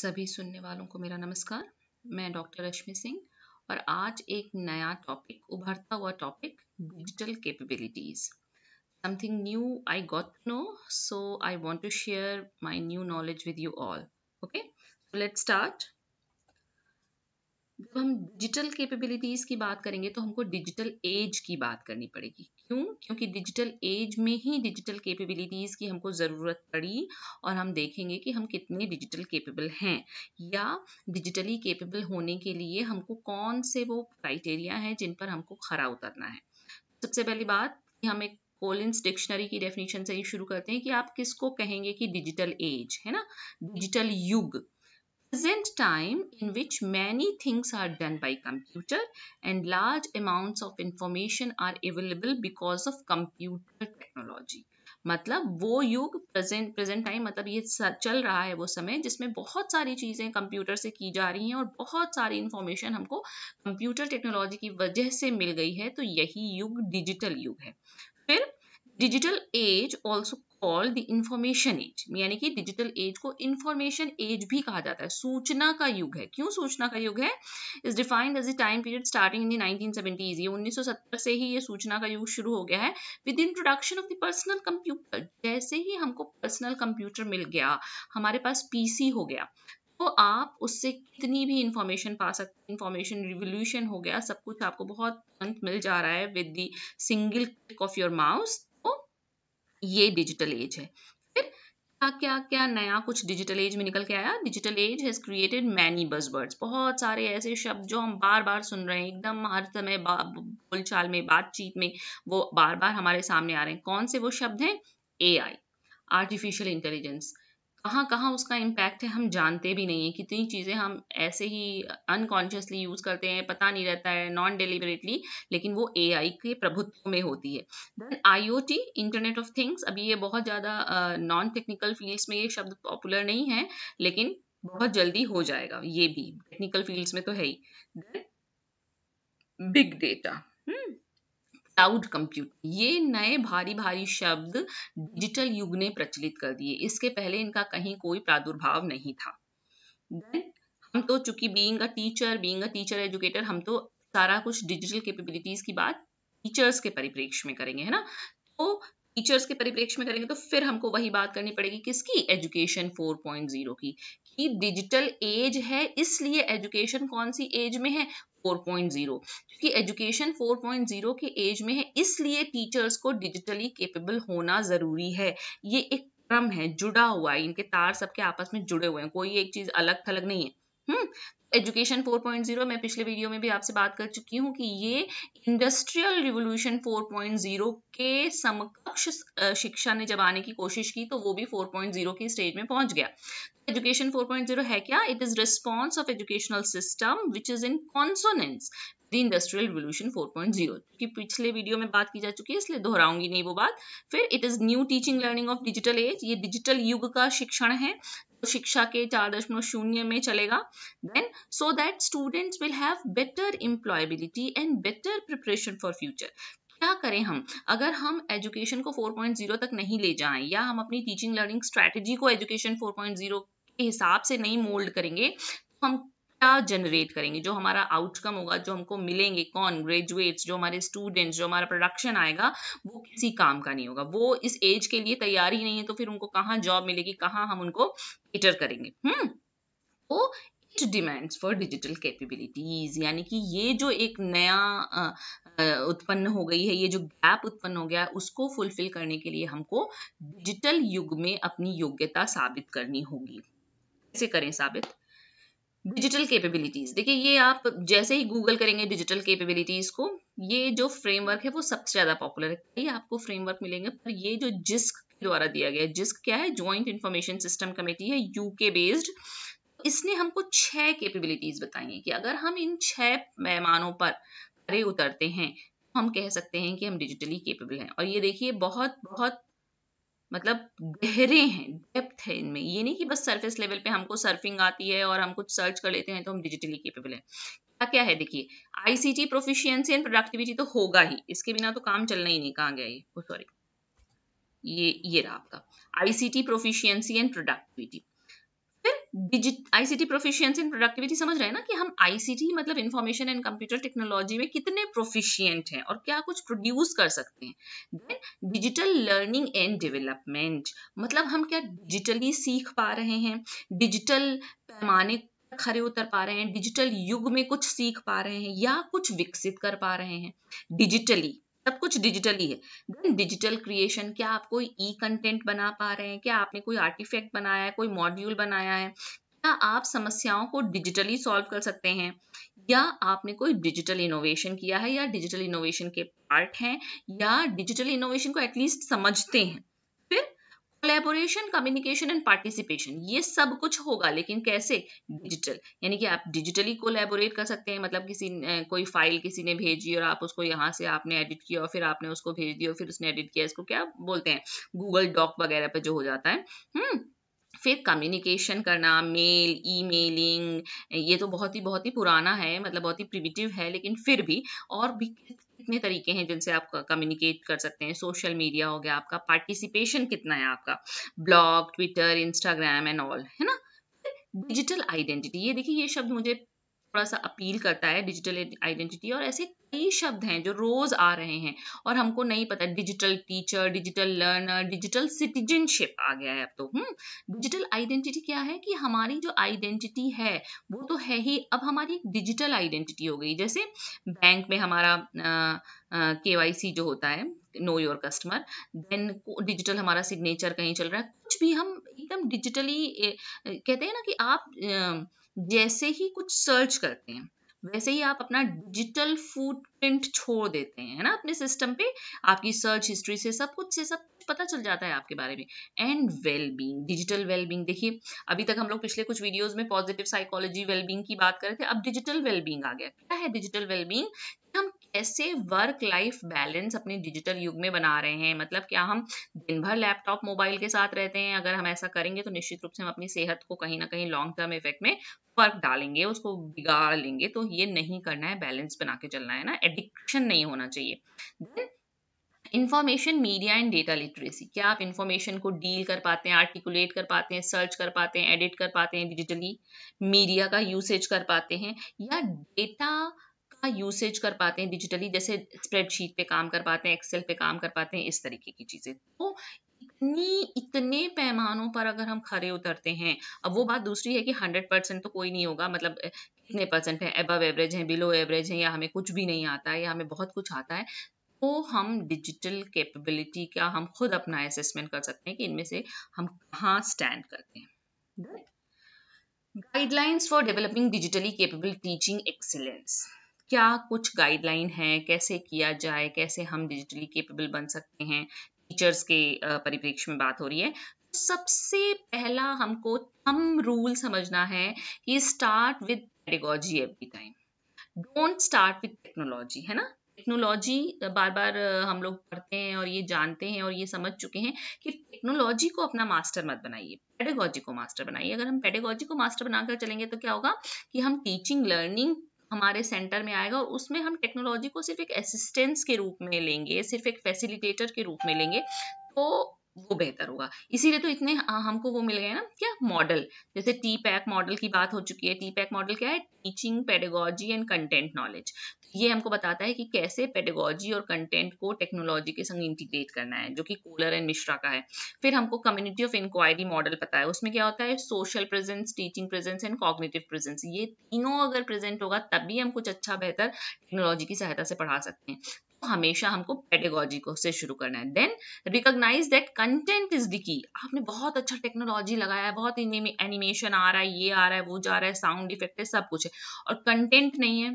सभी सुनने वालों को मेरा नमस्कार मैं डॉक्टर रश्मि सिंह और आज एक नया टॉपिक उभरता हुआ topic digital capabilities something new I got to know so I want to share my new knowledge with you all okay so let's start जब हम डिजिटल कैपेबिलिटीज की बात करेंगे तो हमको डिजिटल एज की बात करनी पड़ेगी क्यों क्योंकि डिजिटल एज में ही डिजिटल कैपेबिलिटीज की हमको ज़रूरत पड़ी और हम देखेंगे कि हम कितने डिजिटल कैपेबल हैं या डिजिटली कैपेबल होने के लिए हमको कौन से वो क्राइटेरिया हैं जिन पर हमको खरा उतरना है सबसे पहली बात कि हम एक कोलिंस डिक्शनरी की डेफिनेशन से ही शुरू करते हैं कि आप किसको कहेंगे कि डिजिटल एज है ना डिजिटल युग present time in which many things are done by computer and large amounts of information are available because of computer technology मतलब वो युग प्रेजेंट प्रेजेंट टाइम मतलब ये चल रहा है वो समय जिसमें बहुत सारी चीज़ें कंप्यूटर से की जा रही हैं और बहुत सारी इंफॉर्मेशन हमको कंप्यूटर टेक्नोलॉजी की वजह से मिल गई है तो यही युग डिजिटल युग है फिर digital age also call the information age यानी कि डिजिटल एज को इंफॉर्मेशन एज भी कहा जाता है सूचना का युग है क्यों सूचना का युग है is defined as a time period starting in the seventies ये 1970 से ही ये सूचना का युग शुरू हो गया है with introduction of the personal computer जैसे ही हमको पर्सनल कंप्यूटर मिल गया हमारे पास पीसी हो गया तो आप उससे कितनी भी इंफॉर्मेशन पा सकते हैं इंफॉर्मेशन रिवोल्यूशन हो गया सब कुछ आपको बहुत मिल जा रहा है with the single click of your mouse ये डिजिटल एज है फिर क्या क्या क्या नया कुछ डिजिटल एज में निकल के आया digital age has created many words बहुत सारे ऐसे शब्द जो हम बार बार सुन रहे हैं एकदम हर समय बोलचाल में बातचीत में वो बार बार हमारे सामने आ रहे हैं कौन से वो शब्द हैं ए आई आर्टिफिशियल इंटेलिजेंस कहाँ कहाँ उसका इम्पैक्ट है हम जानते भी नहीं है कितनी चीज़ें हम ऐसे ही अनकॉन्शियसली यूज़ करते हैं पता नहीं रहता है नॉन डिलीवरेटली लेकिन वो ए के प्रभुत्व में होती है then I internet of things अभी ये बहुत ज़्यादा नॉन टेक्निकल फील्ड्स में ये शब्द पॉपुलर नहीं है लेकिन बहुत जल्दी हो जाएगा ये भी टेक्निकल फील्ड्स में तो है ही then big data cloud compute ये नए भारी भारी शब्द डिजिटल युग ने प्रचलित कर दिए इसके पहले इनका कहीं कोई प्रादुर्भाव नहीं था देन हम तो चूंकि being a teacher being a teacher educator हम तो सारा कुछ डिजिटल कैपेबिलिटीज की बात टीचर्स के परिप्रेक्ष्य में करेंगे है ना तो टीचर्स के परिप्रेक्ष्य में करेंगे तो फिर हमको वही बात करनी पड़ेगी किसकी एजुकेशन 4.0 की कि डिजिटल एज है इसलिए एजुकेशन कौन सी एज में है 4.0 क्योंकि एजुकेशन 4.0 के एज में है इसलिए टीचर्स को डिजिटली केपेबल होना ज़रूरी है ये एक क्रम है जुड़ा हुआ है इनके तार सबके आपस में जुड़े हुए हैं कोई एक चीज़ अलग थलग नहीं है हम्म एजुकेशन 4.0 मैं पिछले वीडियो में भी आपसे बात कर चुकी हूँ कि ये इंडस्ट्रियल रिवोल्यूशन 4.0 के समकक्ष शिक्षा ने जब आने की कोशिश की तो वो भी 4.0 की स्टेज में पहुंच गया एजुकेशन 4.0 है क्या it is response of educational system which is in consonance the industrial revolution 4.0 zero पिछले वीडियो में बात की जा चुकी है इसलिए दोहराऊंगी नहीं वो बात फिर it is new teaching learning of digital age ये डिजिटल युग का शिक्षण है तो शिक्षा के चार दशमलव शून्य में चलेगा then so that students will have better employability and better preparation for future क्या करें हम अगर हम एजुकेशन को 4.0 तक नहीं ले जाएं या हम अपनी टीचिंग लर्निंग स्ट्रेटजी को एजुकेशन 4.0 के हिसाब से नहीं मोल्ड करेंगे तो हम क्या जनरेट करेंगे जो हमारा आउटकम होगा जो हमको मिलेंगे कौन ग्रेजुएट्स जो हमारे स्टूडेंट्स जो हमारा प्रोडक्शन आएगा वो किसी काम का नहीं होगा वो इस एज के लिए तैयार ही नहीं है तो फिर उनको कहाँ जॉब मिलेगी कहाँ हम उनको एटर करेंगे हम्म तो डिमांड्स फॉर डिजिटल कैपेबिलिटीज यानी कि ये जो एक नया उत्पन्न हो गई है ये जो गैप उत्पन्न हो गया है उसको फुलफिल करने के लिए हमको डिजिटल युग में अपनी योग्यता साबित करनी होगी कैसे करें साबित डिजिटल कैपेबिलिटीज देखिए ये आप जैसे ही गूगल करेंगे डिजिटल कैपेबिलिटीज को ये जो फ्रेमवर्क है वो सबसे ज्यादा पॉपुलर है कई आपको फ्रेमवर्क मिलेंगे पर ये जो जिस्क द्वारा दिया गया है जिस्क क्या है ज्वाइंट इंफॉर्मेशन सिस्टम कमेटी है यूके बेस्ड इसने हमको छह कैपेबिलिटीज बताई हैं कि अगर हम इन छह मेहमानों पर खड़े उतरते हैं तो हम कह सकते हैं कि हम डिजिटली केपेबल हैं और ये देखिए बहुत बहुत मतलब गहरे हैं डेप्थ है इनमें ये नहीं कि बस सरफेस लेवल पे हमको सर्फिंग आती है और हम कुछ सर्च कर लेते हैं तो हम डिजिटली केपेबल हैं क्या क्या है देखिए आईसीटी प्रोफिशियंसी एंड प्रोडक्टिविटी तो होगा ही इसके बिना तो काम चलना ही नहीं कहा गया ये सॉरी oh, ये ये रहा आपका ICT proficiency and productivity digit ICT proficiency in productivity समझ रहे हैं ना कि हम आईसीटी मतलब इन्फॉर्मेशन एंड कंप्यूटर टेक्नोलॉजी में कितने प्रोफिशियंट हैं और क्या कुछ प्रोड्यूस कर सकते हैं then digital learning and development मतलब हम क्या डिजिटली सीख पा रहे हैं डिजिटल पैमाने खरे उतर पा रहे हैं डिजिटल युग में कुछ सीख पा रहे हैं या कुछ विकसित कर पा रहे हैं डिजिटली सब कुछ डिजिटल ही है देन डिजिटल क्रिएशन क्या आप कोई ई कंटेंट बना पा रहे हैं क्या आपने कोई आर्टिफैक्ट बनाया है कोई मॉड्यूल बनाया है क्या आप समस्याओं को डिजिटली सॉल्व कर सकते हैं या आपने कोई डिजिटल इनोवेशन किया है या डिजिटल इनोवेशन के पार्ट हैं या डिजिटल इनोवेशन को एटलीस्ट समझते हैं फिर कोलेबोरेशन कम्युनिकेशन एंड पार्टिसिपेशन ये सब कुछ होगा लेकिन कैसे डिजिटल यानी कि आप डिजिटली कोलेबोरेट कर सकते हैं मतलब किसी कोई फाइल किसी ने भेजी और आप उसको यहाँ से आपने एडिट किया और फिर आपने उसको भेज दिया और फिर उसने एडिट किया इसको क्या बोलते हैं गूगल डॉक वगैरह पे जो हो जाता है हुँ? हम्म, फिर कम्युनिकेशन करना मेल ईमेलिंग ये तो बहुत ही बहुत ही पुराना है मतलब बहुत ही प्रिमिटिव है लेकिन फिर भी और भी कितने तरीके हैं जिनसे आप कम्युनिकेट कर सकते हैं सोशल मीडिया हो गया आपका पार्टिसिपेशन कितना है आपका blog Twitter Instagram and all है ना डिजिटल आइडेंटिटी ये देखिए ये शब्द मुझे थोड़ा सा अपील करता है डिजिटल आइडेंटिटी और ऐसे कई शब्द हैं जो रोज आ रहे हैं और हमको नहीं पता digital teacher digital learner digital citizenship आ गया है अब तो हम्म डिजिटल आइडेंटिटी क्या है कि हमारी जो आइडेंटिटी है वो तो है ही अब हमारी एक डिजिटल आइडेंटिटी हो गई जैसे बैंक में हमारा के जो होता है know your customer then digital हमारा सिग्नेचर कहीं चल रहा है कुछ भी हम एकदम डिजिटली कहते हैं ना कि आप जैसे ही कुछ सर्च करते हैं वैसे ही आप अपना डिजिटल फुटप्रिंट छोड़ देते हैं है ना अपने सिस्टम पे आपकी सर्च हिस्ट्री से सब कुछ से सब पता चल जाता है आपके बारे में एंड वेलबींग डिजिटल वेलबींग देखिए अभी तक हम लोग पिछले कुछ वीडियोस में पॉजिटिव साइकोलॉजी वेलबींग की बात कर रहे थे अब डिजिटल वेलबींग आ गया क्या है डिजिटल वेलबींग हम कैसे वर्क लाइफ बैलेंस अपने डिजिटल युग में बना रहे हैं मतलब क्या हम दिन भर लैपटॉप मोबाइल के साथ रहते हैं अगर हम ऐसा करेंगे तो निश्चित रूप से हम अपनी सेहत को कहीं ना कहीं लॉन्ग टर्म इफेक्ट में फर्क डालेंगे उसको बिगाड़ लेंगे तो ये नहीं करना है बैलेंस बना के चलना है ना एडिक्शन नहीं होना चाहिए then information media and data literacy क्या आप इंफॉर्मेशन को डील कर पाते हैं आर्टिकुलेट कर पाते हैं सर्च कर पाते हैं एडिट कर पाते हैं डिजिटली मीडिया का यूसेज कर पाते हैं या डेटा यूसेज कर पाते हैं डिजिटली जैसे स्प्रेडशीट पे काम कर पाते हैं एक्सेल पे काम कर पाते हैं इस तरीके की चीज़ें तो इतनी इतने पैमानों पर अगर हम खड़े उतरते हैं अब वो बात दूसरी है कि हंड्रेड परसेंट तो कोई नहीं होगा मतलब कितने परसेंट है अबव एवरेज है बिलो एवरेज है या हमें कुछ भी नहीं आता है या हमें बहुत कुछ आता है तो हम डिजिटल कैपेबिलिटी का हम खुद अपना असेसमेंट कर सकते हैं कि इनमें से हम कहाँ स्टैंड करते हैं guidelines for developing digitally capable teaching excellence क्या कुछ गाइडलाइन है कैसे किया जाए कैसे हम डिजिटली केपेबल बन सकते हैं टीचर्स के परिप्रेक्ष्य में बात हो रही है सबसे पहला हमको थम रूल समझना है कि start with pedagogy every time don't start with technology है ना टेक्नोलॉजी बार बार हम लोग पढ़ते हैं और ये जानते हैं और ये समझ चुके हैं कि टेक्नोलॉजी को अपना मास्टर मत बनाइए पेडेगोजी को मास्टर बनाइए अगर हम पेडेगोजी को मास्टर बनाकर चलेंगे तो क्या होगा कि हम टीचिंग लर्निंग हमारे सेंटर में आएगा और उसमें हम टेक्नोलॉजी को सिर्फ एक असिस्टेंस के रूप में लेंगे सिर्फ एक फैसिलिटेटर के रूप में लेंगे तो वो बेहतर होगा इसीलिए तो इतने हाँ, हमको वो मिल गए ना क्या मॉडल जैसे टी पैक मॉडल की बात हो चुकी है टी पैक मॉडल क्या है teaching pedagogy and content knowledge ये हमको बताता है कि कैसे पेडेगोजी और कंटेंट को टेक्नोलॉजी के संग इंटीग्रेट करना है जो कि कोलर एंड मिश्रा का है फिर हमको कम्युनिटी ऑफ इंक्वायरी मॉडल पता है उसमें क्या होता है social presence teaching presence and cognitive presence ये तीनों अगर प्रेजेंट होगा तभी हम कुछ अच्छा बेहतर टेक्नोलॉजी की सहायता से पढ़ा सकते हैं तो हमेशा हमको पेडेगोजी को से शुरू करना है then recognise that content is the key आपने बहुत अच्छा टेक्नोलॉजी लगाया है बहुत एनिमेशन आ रहा है ये आ रहा है वो जा रहा है साउंड इफेक्ट है सब कुछ है और कंटेंट नहीं है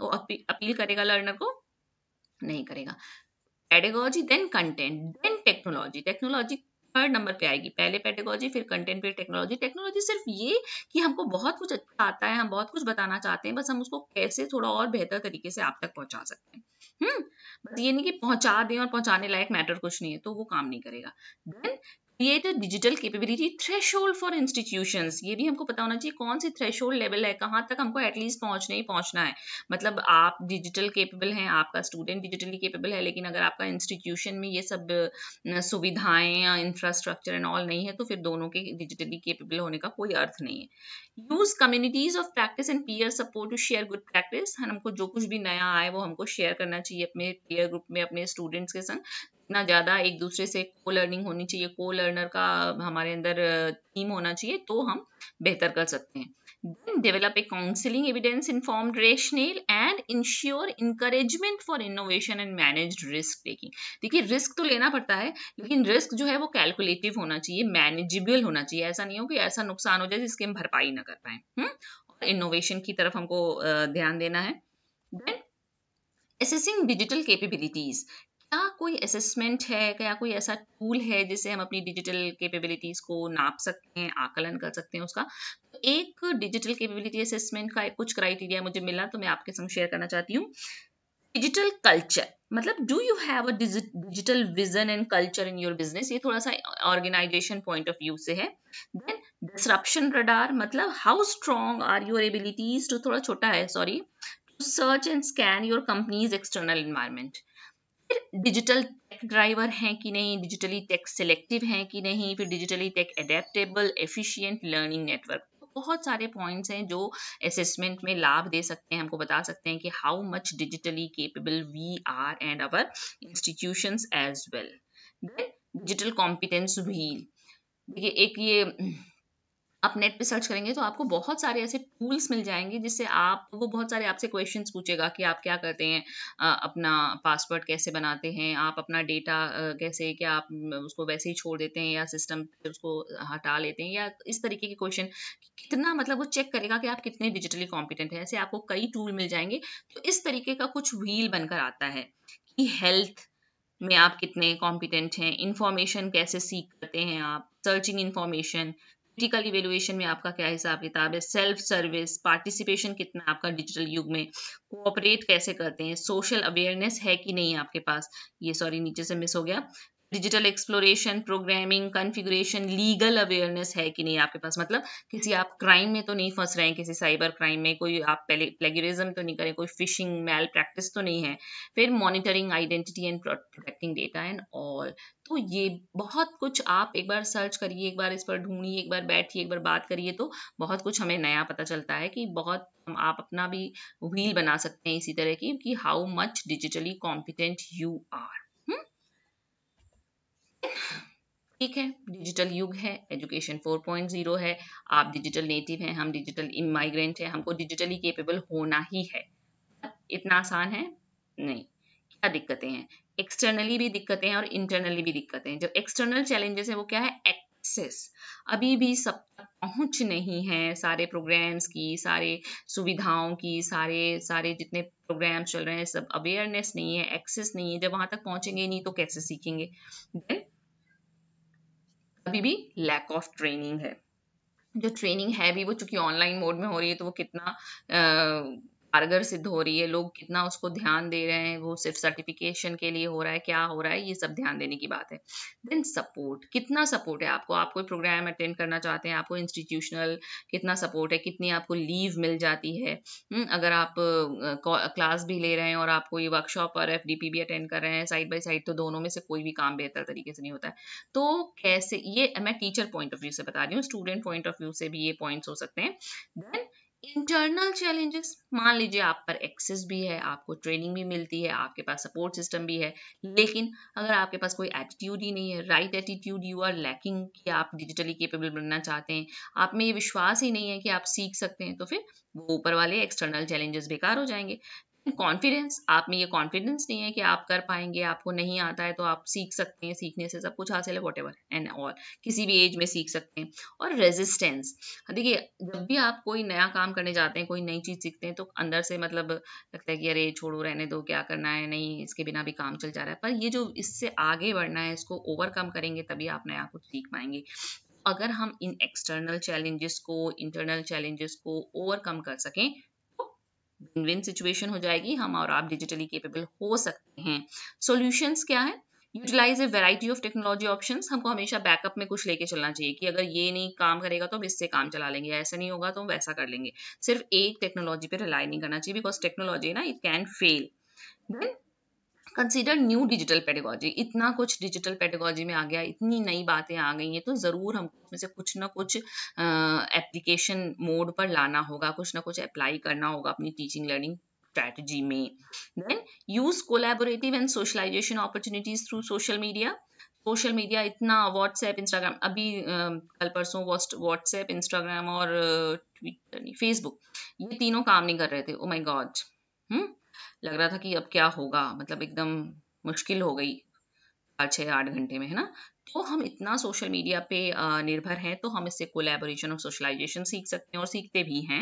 वो अपील करेगा लर्नर को नहीं करेगा pedagogy then content then technology technology third number पे आएगी पहले पेटेगोजी फिर कंटेंट फिर टेक्नोलॉजी टेक्नोलॉजी सिर्फ ये कि हमको बहुत कुछ अच्छा आता है हम बहुत कुछ बताना चाहते हैं बस हम उसको कैसे थोड़ा और बेहतर तरीके से आप तक पहुंचा सकते हैं हम्म बस ये नहीं कि पहुंचा दें और पहुंचाने लायक मैटर कुछ नहीं है तो वो काम नहीं करेगा देन create डिजिटल केपेबिलिटी थ्रेश threshold for institutions ये भी हमको पता होना चाहिए कौन सी threshold लेवल है कहाँ तक हमको एटलीस्ट पहुंचने ही पहुंचना है मतलब आप डिजिटल केपेबल हैं आपका स्टूडेंट डिजिटली केपेबल है लेकिन अगर आपका इंस्टीट्यूशन में ये सब सुविधाएं या इंफ्रास्ट्रक्चर एंड ऑल नहीं है तो फिर दोनों के डिजिटली केपेबल होने का कोई अर्थ नहीं है use communities of practice and peer support to share good practice हमको जो कुछ भी नया आए वो हमको शेयर करना चाहिए अपने पीयर ग्रुप में अपने स्टूडेंट्स के संग इतना ज़्यादा एक दूसरे से को लर्निंग होनी चाहिए को लर्नर का हमारे अंदर थीम होना चाहिए तो हम बेहतर कर सकते हैं then develop a counseling evidence informed rationale and ensure encouragement for innovation and managed risk taking देखिए रिस्क तो लेना पड़ता है लेकिन रिस्क जो है वो कैलकुलेटिव होना चाहिए मैनेजेबल होना चाहिए ऐसा नहीं हो कि ऐसा नुकसान हो जाए जिसकी हम भरपाई ना कर पाए हम्म? और इनोवेशन की तरफ हमको ध्यान देना है देन assessing digital capabilities क्या कोई असेसमेंट है क्या कोई ऐसा टूल है जिससे हम अपनी डिजिटल केपेबिलिटीज को नाप सकते हैं आकलन कर सकते हैं उसका तो एक डिजिटल केपेबिलिटी असेसमेंट का कुछ क्राइटेरिया मुझे मिला तो मैं आपके संग शेयर करना चाहती हूँ डिजिटल कल्चर मतलब do you have a digital vision and culture in your business ये थोड़ा सा ऑर्गेनाइजेशन पॉइंट ऑफ व्यू से है देन डिसरप्शन रडार मतलब how strong are your abilities to थोड़ा छोटा है sorry to search and scan your company's external environment फिर डिजिटल टेक ड्राइवर हैं कि नहीं डिजिटली टेक सिलेक्टिव हैं कि नहीं फिर digitally tech adaptable efficient learning network बहुत सारे पॉइंट्स हैं जो असेसमेंट में लाभ दे सकते हैं हमको बता सकते हैं कि how much digitally capable we are and our institution as well digital competence wheel देखिए एक ये आप नेट पे सर्च करेंगे तो आपको बहुत सारे ऐसे टूल्स मिल जाएंगे जिससे आप वो बहुत सारे आपसे क्वेश्चंस पूछेगा कि आप क्या करते हैं अपना पासवर्ड कैसे बनाते हैं आप अपना डेटा कैसे क्या आप उसको वैसे ही छोड़ देते हैं या सिस्टम उसको हटा लेते हैं या इस तरीके के क्वेश्चन कितना मतलब वो चेक करेगा कि आप कितने डिजिटली कॉम्पिटेंट हैं ऐसे आपको कई टूल मिल जाएंगे तो इस तरीके का कुछ व्हील बनकर आता है कि हेल्थ में आप कितने कॉम्पिटेंट हैं इंफॉर्मेशन कैसे सीख करते हैं आप सर्चिंग इंफॉर्मेशन क्रिटिकल इवेलुएशन में आपका क्या हिसाब किताब है सेल्फ सर्विस पार्टिसिपेशन कितना आपका डिजिटल युग में कोऑपरेट कैसे करते हैं सोशल अवेयरनेस है कि नहीं आपके पास ये सॉरी नीचे से मिस हो गया digital exploration programming configuration legal awareness है कि नहीं आपके पास मतलब किसी आप क्राइम में तो नहीं फंस रहे हैं किसी साइबर क्राइम में कोई आप पहले प्लेगरिज्म तो नहीं करें कोई फिशिंग मेल प्रैक्टिस तो नहीं है फिर monitoring identity and protecting data and all तो ये बहुत कुछ आप एक बार सर्च करिए एक बार इस पर ढूंढिए एक बार बैठिए एक बार बात करिए तो बहुत कुछ हमें नया पता चलता है कि बहुत आप अपना भी व्हील बना सकते हैं इसी तरह की कि how much digitally competent you are ठीक है डिजिटल युग है एजुकेशन 4.0 है आप डिजिटल नेटिव हैं हम डिजिटल इमाइग्रेंट हैं हमको डिजिटली केपेबल होना ही है इतना आसान है नहीं क्या दिक्कतें हैं एक्सटर्नली भी दिक्कतें हैं और इंटरनली भी दिक्कतें हैं जो एक्सटर्नल चैलेंजेस हैं वो क्या है एक्सेस अभी भी सब तक पहुंच नहीं है सारे प्रोग्राम्स की सारे सुविधाओं की सारे सारे जितने प्रोग्राम्स चल रहे हैं सब अवेयरनेस नहीं है एक्सेस नहीं है जब वहां तक पहुंचेंगे नहीं तो कैसे सीखेंगे देन अभी भी लैक ऑफ ट्रेनिंग है जो ट्रेनिंग है भी वो चूंकि ऑनलाइन मोड में हो रही है तो वो कितना कारगर सिद्ध हो रही है लोग कितना उसको ध्यान दे रहे हैं वो सिर्फ सर्टिफिकेशन के लिए हो रहा है क्या हो रहा है ये सब ध्यान देने की बात है देन सपोर्ट कितना सपोर्ट है आपको आप कोई प्रोग्राम अटेंड करना चाहते हैं आपको इंस्टीट्यूशनल कितना सपोर्ट है कितनी आपको लीव मिल जाती है हम्म, अगर आप क्लास भी ले रहे हैं और आपको कोई वर्कशॉप और एफ भी अटेंड कर रहे हैं साइड बाई साइड तो दोनों में से कोई भी काम बेहतर तरीके से नहीं होता है तो कैसे ये मैं टीचर पॉइंट ऑफ व्यू से बता रही हूँ स्टूडेंट पॉइंट ऑफ व्यू से भी ये पॉइंट्स हो सकते हैं देन इंटरनल चैलेंजेस मान लीजिए आप पर एक्सेस भी है आपको ट्रेनिंग भी मिलती है आपके पास सपोर्ट सिस्टम भी है लेकिन अगर आपके पास कोई एटीट्यूड ही नहीं है right attitude you are lacking कि आप डिजिटली केपेबल बनना चाहते हैं आप में ये विश्वास ही नहीं है कि आप सीख सकते हैं तो फिर वो ऊपर वाले एक्सटर्नल चैलेंजेस बेकार हो जाएंगे कॉन्फिडेंस आप में ये कॉन्फिडेंस नहीं है कि आप कर पाएंगे आपको नहीं आता है तो आप सीख सकते हैं सीखने से सब कुछ हासिल है वॉट एवर एंड ऑल किसी भी एज में सीख सकते हैं और रेजिस्टेंस हाँ, देखिए जब भी आप कोई नया काम करने जाते हैं कोई नई चीज़ सीखते हैं तो अंदर से मतलब लगता है कि अरे छोड़ो रहने दो क्या करना है नहीं इसके बिना भी काम चल जा रहा है पर ये जो इससे आगे बढ़ना है इसको ओवरकम करेंगे तभी आप नया कुछ सीख पाएंगे अगर हम इन एक्सटर्नल चैलेंजेस को इंटरनल चैलेंजेस को ओवरकम कर सकें विन विन सिचुएशन हो जाएगी हम और आप डिजिटली केपेबल हो सकते हैं सॉल्यूशंस क्या है utilise a variety of technology option हमको हमेशा बैकअप में कुछ लेके चलना चाहिए कि अगर ये नहीं काम करेगा तो हम इससे काम चला लेंगे ऐसा नहीं होगा तो हम वैसा कर लेंगे सिर्फ एक टेक्नोलॉजी पे रिलाई नहीं करना चाहिए बिकॉज टेक्नोलॉजी ना it can fail then consider new digital pedagogy इतना कुछ डिजिटल पेडागोजी में आ गया इतनी नई बातें आ गई हैं तो ज़रूर हमको उसमें से कुछ ना कुछ एप्लीकेशन मोड पर लाना होगा कुछ ना कुछ अप्लाई करना होगा अपनी टीचिंग लर्निंग स्ट्रैटेजी में then use collaborative and socialisation opportunities through social media social media इतना व्हाट्सएप इंस्टाग्राम अभी कल परसों व्हाट्सएप इंस्टाग्राम और ट्विटर नहीं फेसबुक ये तीनों काम नहीं कर रहे थे ओ माई गॉड हम्म लग रहा था कि अब क्या होगा मतलब एकदम मुश्किल हो गई पाँच छः आठ घंटे में है ना तो हम इतना सोशल मीडिया पे निर्भर हैं तो हम इससे कोलेबोरेशन और सोशलाइजेशन सीख सकते हैं और सीखते भी हैं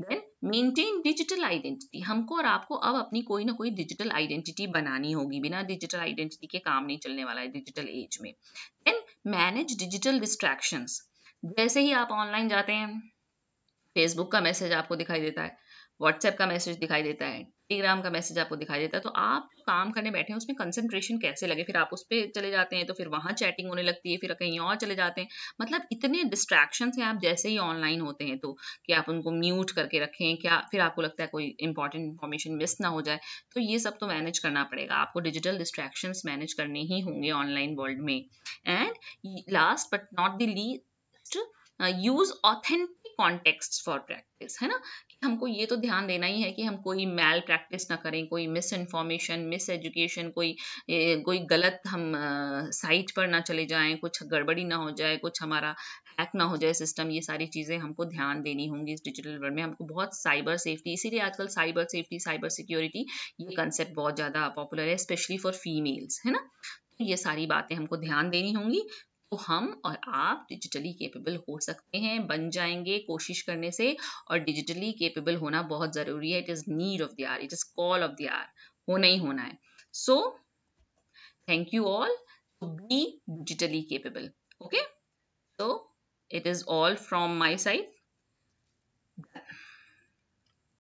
देन मेंटेन डिजिटल आइडेंटिटी हमको और आपको अब अपनी कोई ना कोई डिजिटल आइडेंटिटी बनानी होगी बिना डिजिटल आइडेंटिटी के काम नहीं चलने वाला है डिजिटल एज में देन मैनेज डिजिटल डिस्ट्रैक्शंस जैसे ही आप ऑनलाइन जाते हैं फेसबुक का मैसेज आपको दिखाई देता है व्हाट्सएप का मैसेज दिखाई देता है टेलीग्राम का मैसेज आपको दिखाई देता है तो आप काम करने बैठे हैं उसमें कंसंट्रेशन कैसे लगे फिर आप उस पर चले जाते हैं तो फिर वहाँ चैटिंग होने लगती है फिर कहीं और चले जाते हैं मतलब इतने डिस्ट्रैक्शन हैं आप जैसे ही ऑनलाइन होते हैं तो कि आप उनको म्यूट करके रखें क्या फिर आपको लगता है कोई इंपॉर्टेंट इन्फॉर्मेशन मिस ना हो जाए तो ये सब तो मैनेज करना पड़ेगा आपको डिजिटल डिस्ट्रैक्शन मैनेज करने ही होंगे ऑनलाइन वर्ल्ड में and last but not the least use authentic context for practice है ना हमको ये तो ध्यान देना ही है कि हम कोई मैल प्रैक्टिस ना करें कोई मिस इन्फॉर्मेशन मिस एजुकेशन कोई कोई गलत हम साइट पर ना चले जाएं कुछ गड़बड़ी ना हो जाए कुछ हमारा हैक ना हो जाए सिस्टम ये सारी चीज़ें हमको ध्यान देनी होंगी इस डिजिटल वर्ल्ड में हमको बहुत साइबर सेफ्टी इसीलिए आजकल साइबर सेफ्टी साइबर सिक्योरिटी ये कंसेप्ट बहुत ज़्यादा पॉपुलर है स्पेशली फॉर फीमेल्स है ना तो ये सारी बातें हमको ध्यान देनी होंगी तो हम और आप डिजिटली केपेबल हो सकते हैं बन जाएंगे कोशिश करने से और डिजिटली केपेबल होना बहुत ज़रूरी है it is need of the hour it is call of the hour होना ही होना है so thank you all be digitally capable okay so it is all from my side